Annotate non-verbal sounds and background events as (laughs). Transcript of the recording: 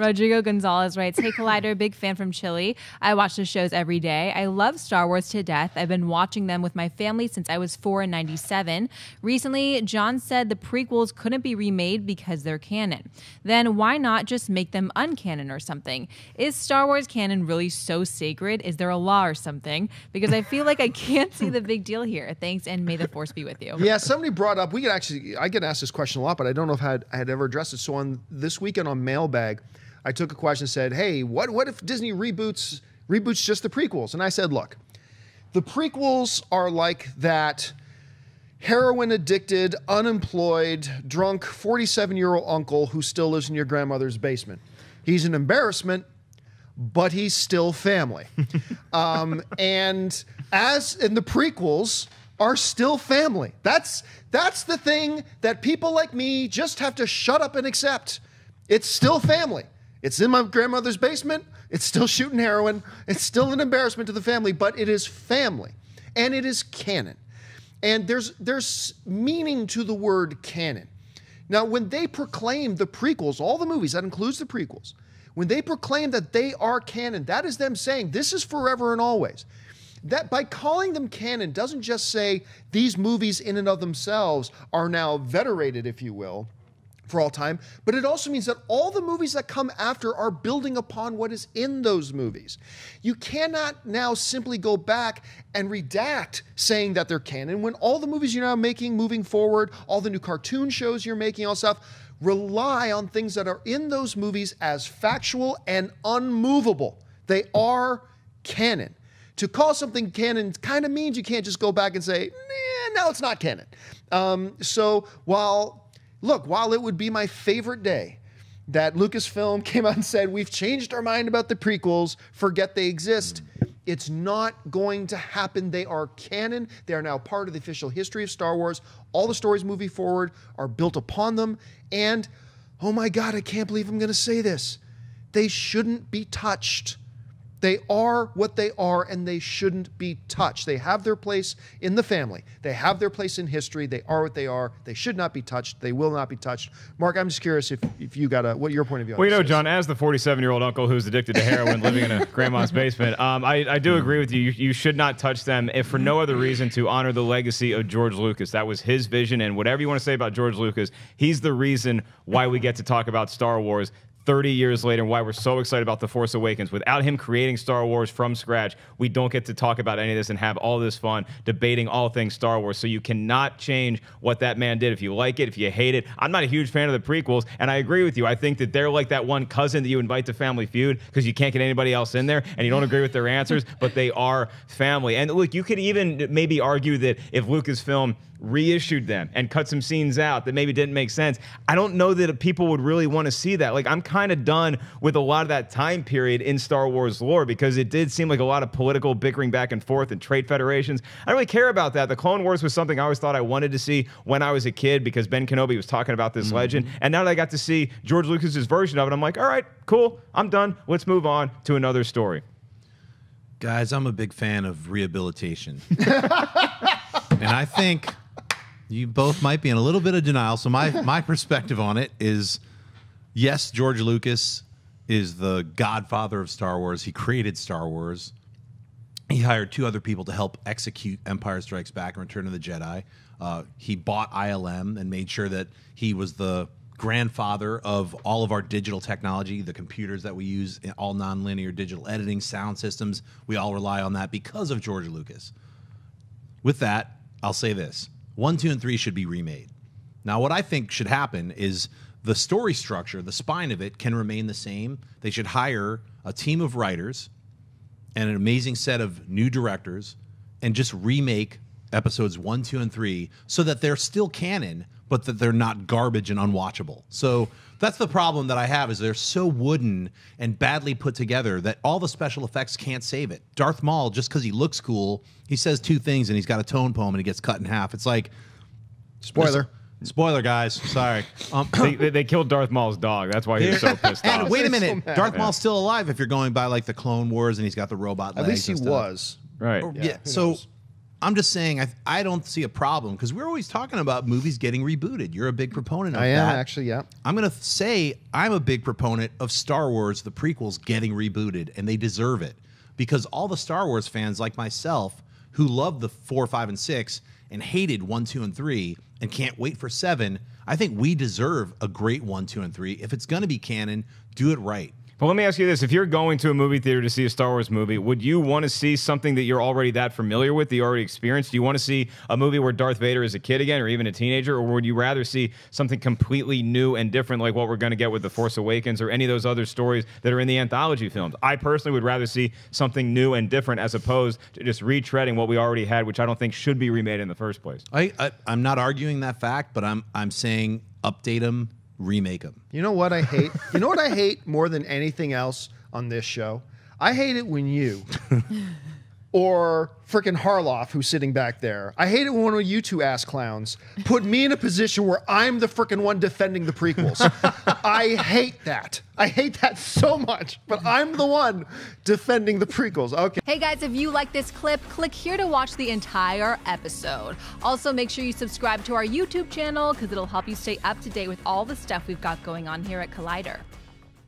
Rodrigo Gonzalez writes, Hey Collider, big fan from Chile. I watch the shows every day. I love Star Wars to death. I've been watching them with my family since I was four in 97. Recently, John said the prequels couldn't be remade because they're canon. Then why not just make them uncanon or something? Is Star Wars canon really so sacred? Is there a law or something? Because I feel like I can't see the big deal here. Thanks, and may the force be with you. Yeah, somebody brought up, we could actually, I get asked this question a lot, but I don't know if I had, I had ever addressed it. So on this weekend on Mailbag, I took a question and said, "Hey, what what if Disney reboots reboots just the prequels?" And I said, "Look, the prequels are like that heroin addicted, unemployed, drunk 47-year-old uncle who still lives in your grandmother's basement. He's an embarrassment, but he's still family. (laughs) um, and as in the prequels, are still family. That's that's the thing that people like me just have to shut up and accept. It's still family. It's in my grandmother's basement. It's still shooting heroin. It's still an embarrassment to the family, but it is family and it is canon. And there's there's meaning to the word canon. Now, when they proclaim the prequels, all the movies, that includes the prequels, when they proclaim that they are canon, that is them saying this is forever and always. That by calling them canon doesn't just say these movies in and of themselves are now venerated, if you will for all time, but it also means that all the movies that come after are building upon what is in those movies. You cannot now simply go back and redact saying that they're canon when all the movies you're now making moving forward, all the new cartoon shows you're making, all stuff, rely on things that are in those movies as factual and unmovable. They are canon. To call something canon kind of means you can't just go back and say, nah, now it's not canon. Um, so while Look, while it would be my favorite day that Lucasfilm (laughs) came out and said, We've changed our mind about the prequels, forget they exist. It's not going to happen. They are canon. They are now part of the official history of Star Wars. All the stories moving forward are built upon them. And oh my God, I can't believe I'm going to say this. They shouldn't be touched. They are what they are and they shouldn't be touched. They have their place in the family, they have their place in history. They are what they are. They should not be touched. They will not be touched. Mark, I'm just curious if, if you got a, what your point of view Well, you know, is. John, as the 47 year old uncle who's addicted to heroin living in a (laughs) grandma's basement, um, I, I do agree with you. you. You should not touch them if for no other reason to honor the legacy of George Lucas. That was his vision. And whatever you want to say about George Lucas, he's the reason why we get to talk about Star Wars 30 years later and why we're so excited about The Force Awakens. Without him creating Star Wars from scratch, we don't get to talk about any of this and have all this fun debating all things Star Wars. So you cannot change what that man did. If you like it, if you hate it, I'm not a huge fan of the prequels, and I agree with you. I think that they're like that one cousin that you invite to Family Feud because you can't get anybody else in there and you don't agree with their answers, but they are family. And look, you could even maybe argue that if Lucasfilm reissued them and cut some scenes out that maybe didn't make sense. I don't know that people would really want to see that. Like, I'm kind of done with a lot of that time period in Star Wars lore because it did seem like a lot of political bickering back and forth and trade federations. I don't really care about that. The Clone Wars was something I always thought I wanted to see when I was a kid because Ben Kenobi was talking about this mm -hmm. legend. And now that I got to see George Lucas's version of it, I'm like, all right, cool, I'm done. Let's move on to another story. Guys, I'm a big fan of rehabilitation. (laughs) and I think you both might be in a little bit of denial. So my my perspective on it is, yes, George Lucas is the godfather of Star Wars. He created Star Wars. He hired two other people to help execute Empire Strikes Back and Return of the Jedi. Uh, he bought ILM and made sure that he was the grandfather of all of our digital technology, the computers that we use, eh, all nonlinear digital editing, sound systems. We all rely on that because of George Lucas. With that, I'll say this one, two, and three should be remade. Now, what I think should happen is the story structure, the spine of it, can remain the same. They should hire a team of writers and an amazing set of new directors and just remake episodes one, two, and three so that they're still canon, but that they're not garbage and unwatchable. So that's the problem that I have is they're so wooden and badly put together that all the special effects can't save it. Darth Maul, just because he looks cool, he says two things and he's got a tone poem and he gets cut in half. It's like spoiler. Spoiler, guys. Sorry. (laughs) Um, they, they, they, killed Darth Maul's dog. That's why he's so (laughs) pissed and off. And wait a minute, so Darth Maul's still alive. If you're going by like the Clone Wars, and he's got the robot. At least he was. Right. Or, yeah. yeah so knows? I'm just saying, I, I don't see a problem because we're always talking about movies getting rebooted. You're a big proponent of I am that. actually, yeah. I'm going to say I'm a big proponent of Star Wars, the prequels, getting rebooted, and they deserve it because all the Star Wars fans like myself who loved the four, five, and six and hated one, two, and three and can't wait for seven, I think we deserve a great one, two, and three. If it's going to be canon, do it right. But let me ask you this: If you're going to a movie theater to see a Star Wars movie, would you want to see something that you're already that familiar with, that you already experienced? Do you want to see a movie where Darth Vader is a kid again, or even a teenager, or would you rather see something completely new and different, like what we're going to get with The Force Awakens or any of those other stories that are in the anthology films? I personally would rather see something new and different as opposed to just retreading what we already had, which I don't think should be remade in the first place. I, I I'm not arguing that fact, but I'm I'm saying update them remake them. You know what I hate? you know what I hate more than anything else on this show? I hate it when you (laughs) or freaking Harloff who's sitting back there. I hate it when one of you two ass clowns put me in a position where I'm the freaking one defending the prequels. (laughs) I hate that. I hate that so much, but I'm the one defending the prequels. Okay. Hey guys, if you like this clip, click here to watch the entire episode. Also, make sure you subscribe to our YouTube channel because it'll help you stay up to date with all the stuff we've got going on here at Collider.